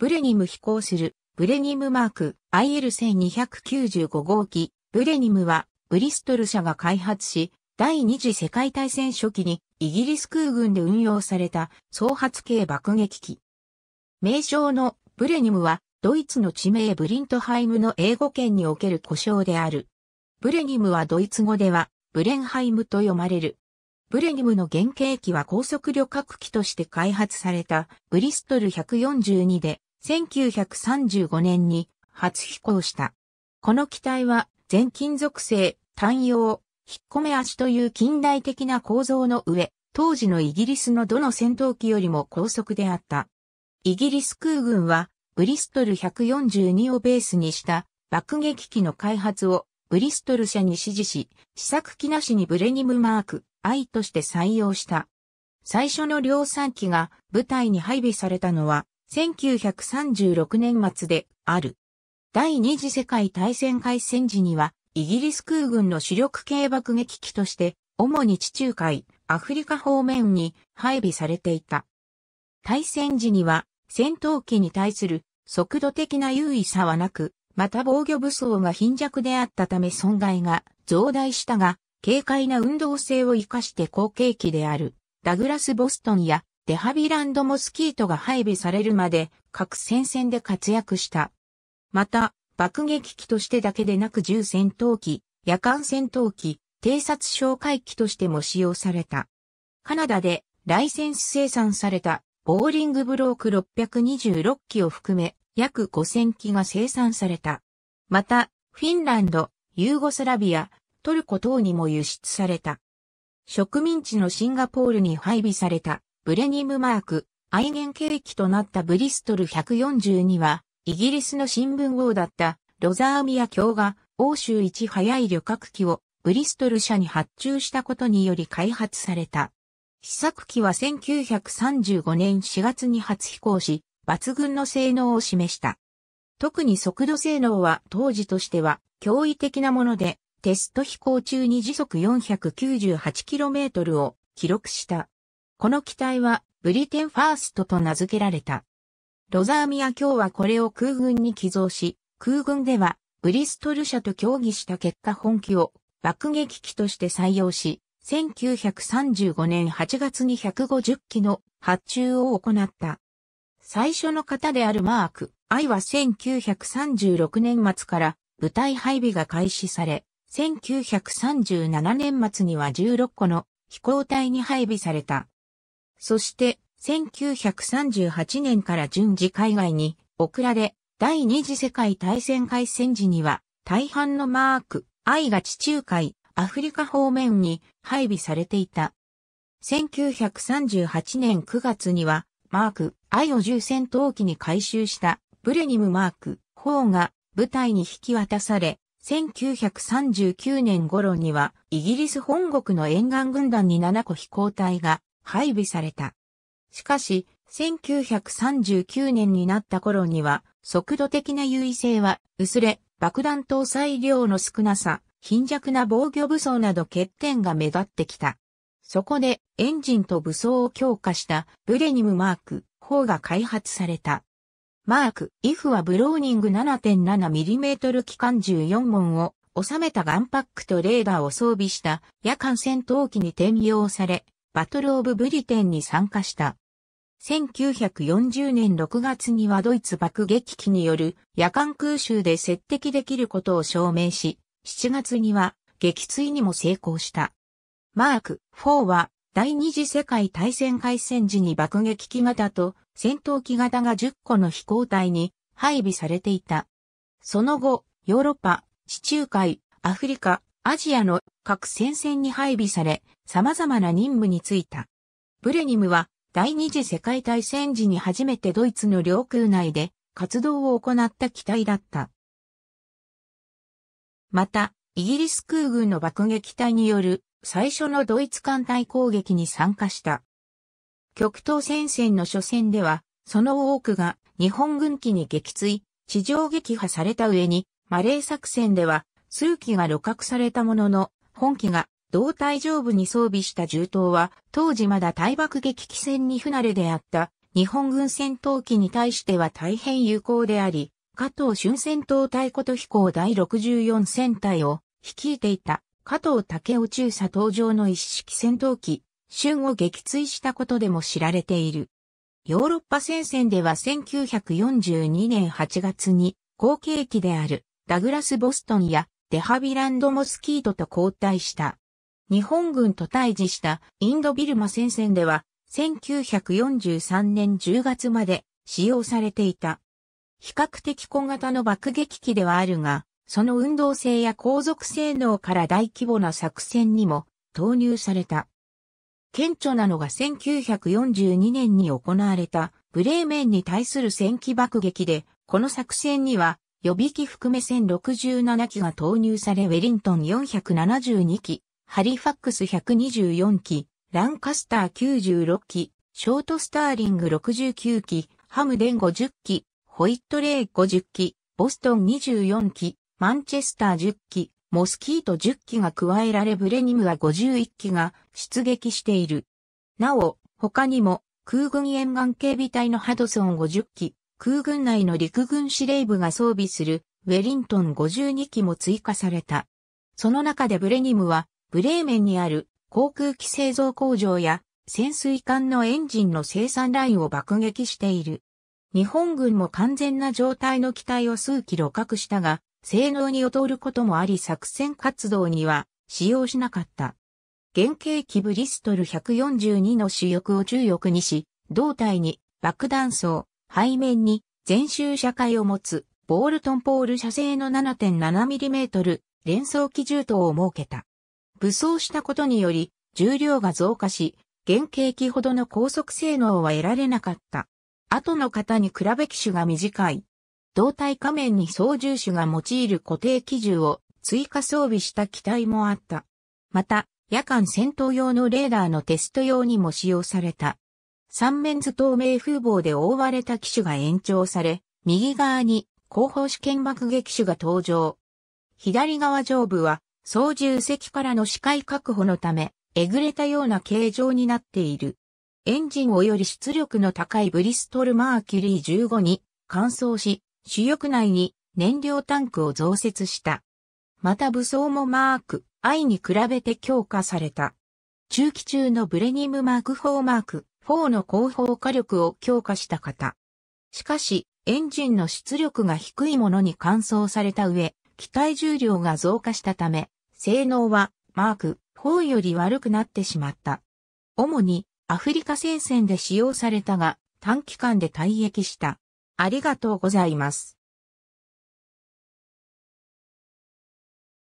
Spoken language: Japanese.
ブレニム飛行する、ブレニムマーク IL1295 号機、ブレニムは、ブリストル社が開発し、第二次世界大戦初期にイギリス空軍で運用された総発系爆撃機。名称のブレニムはドイツの地名ブリントハイムの英語圏における故障である。ブレニムはドイツ語ではブレンハイムと読まれる。ブレニムの原型機は高速旅客機として開発されたブリストル142で1935年に初飛行した。この機体は全金属製、単用、引っ込め足という近代的な構造の上、当時のイギリスのどの戦闘機よりも高速であった。イギリス空軍は、ブリストル142をベースにした爆撃機の開発をブリストル社に指示し、試作機なしにブレニムマーク I として採用した。最初の量産機が部隊に配備されたのは1936年末である。第二次世界大戦開戦時には、イギリス空軍の主力系爆撃機として、主に地中海、アフリカ方面に配備されていた。対戦時には、戦闘機に対する速度的な優位さはなく、また防御武装が貧弱であったため損害が増大したが、軽快な運動性を活かして後継機である、ダグラス・ボストンやデハビランド・モスキートが配備されるまで各戦線で活躍した。また、爆撃機としてだけでなく銃戦闘機、夜間戦闘機、偵察哨戒機としても使用された。カナダでライセンス生産されたボーリングブローク626機を含め約5000機が生産された。また、フィンランド、ユーゴスラビア、トルコ等にも輸出された。植民地のシンガポールに配備されたブレニムマーク、愛元契機となったブリストル142は、イギリスの新聞王だったロザーミア卿が欧州一早い旅客機をブリストル社に発注したことにより開発された。試作機は1935年4月に初飛行し、抜群の性能を示した。特に速度性能は当時としては驚異的なもので、テスト飛行中に時速 498km を記録した。この機体はブリテンファーストと名付けられた。ロザーミア卿はこれを空軍に寄贈し、空軍ではブリストル社と協議した結果本機を爆撃機として採用し、1935年8月に150機の発注を行った。最初の方であるマーク、イは1936年末から部隊配備が開始され、1937年末には16個の飛行隊に配備された。そして、1938年から順次海外に送られ、第二次世界大戦開戦時には、大半のマーク、愛が地中海、アフリカ方面に配備されていた。1938年9月には、マーク、愛を重戦闘機に回収したブレニムマーク、砲が部隊に引き渡され、1939年頃にはイギリス本国の沿岸軍団に7個飛行隊が配備された。しかし、1939年になった頃には、速度的な優位性は薄れ、爆弾搭載量の少なさ、貧弱な防御武装など欠点が目立ってきた。そこでエンジンと武装を強化したブレニムマーク4が開発された。マーク IF はブローニング 7.7mm 機関14門を収めたガンパックとレーダーを装備した夜間戦闘機に転用され、バトル・オブ・ブリテンに参加した。1940年6月にはドイツ爆撃機による夜間空襲で接敵できることを証明し、7月には撃墜にも成功した。マーク4は第二次世界大戦開戦時に爆撃機型と戦闘機型が10個の飛行隊に配備されていた。その後、ヨーロッパ、地中海、アフリカ、アジアの各戦線に配備され、様々な任務に就いた。ブレニムは第二次世界大戦時に初めてドイツの領空内で活動を行った機体だった。また、イギリス空軍の爆撃隊による最初のドイツ艦隊攻撃に参加した。極東戦線の初戦では、その多くが日本軍機に撃墜、地上撃破された上に、マレー作戦では数機が露獲されたものの、本機が胴体上部に装備した銃刀は、当時まだ対爆撃機戦に不慣れであった日本軍戦闘機に対しては大変有効であり、加藤春戦闘隊と飛行第64戦隊を率いていた加藤武雄中佐登場の一式戦闘機、春を撃墜したことでも知られている。ヨーロッパ戦線では1942年8月に後継機であるダグラス・ボストンやデハビランド・モスキートと交代した。日本軍と対峙したインド・ビルマ戦線では、1943年10月まで使用されていた。比較的小型の爆撃機ではあるが、その運動性や航続性能から大規模な作戦にも投入された。顕著なのが1942年に行われたブレーメンに対する戦機爆撃で、この作戦には予備機含め1067機が投入されウェリントン472機、ハリファックス124機、ランカスター96機、ショートスターリング69機、ハムデン50機、ホイットレイ50機、ボストン24機、マンチェスター10機、モスキート10機が加えられブレニムは51機が出撃している。なお、他にも空軍沿岸警備隊のハドソン50機、空軍内の陸軍司令部が装備するウェリントン52機も追加された。その中でブレニムは、ブレーメンにある航空機製造工場や潜水艦のエンジンの生産ラインを爆撃している。日本軍も完全な状態の機体を数機露隠したが、性能に劣ることもあり作戦活動には使用しなかった。原型機ブリストル142の主翼を重翼にし、胴体に爆弾層、背面に全周車体を持つボールトンポール車程の 7.7mm 連装機銃等を設けた。武装したことにより重量が増加し、原型機ほどの高速性能は得られなかった。後の型に比べ機種が短い。胴体下面に操縦手が用いる固定機銃を追加装備した機体もあった。また、夜間戦闘用のレーダーのテスト用にも使用された。三面図透明風貌で覆われた機種が延長され、右側に後方試験爆撃手が登場。左側上部は操縦席からの視界確保のため、えぐれたような形状になっている。エンジンをより出力の高いブリストルマーキュリー15に換装し、主翼内に燃料タンクを増設した。また武装もマーク I に比べて強化された。中期中のブレニムマーク4マーク4の後方火力を強化した型。しかし、エンジンの出力が低いものに換装された上、機体重量が増加したため、性能はマーク4より悪くなってしまった。主にアフリカ戦線で使用されたが、短期間で退役した。ありがとうございます。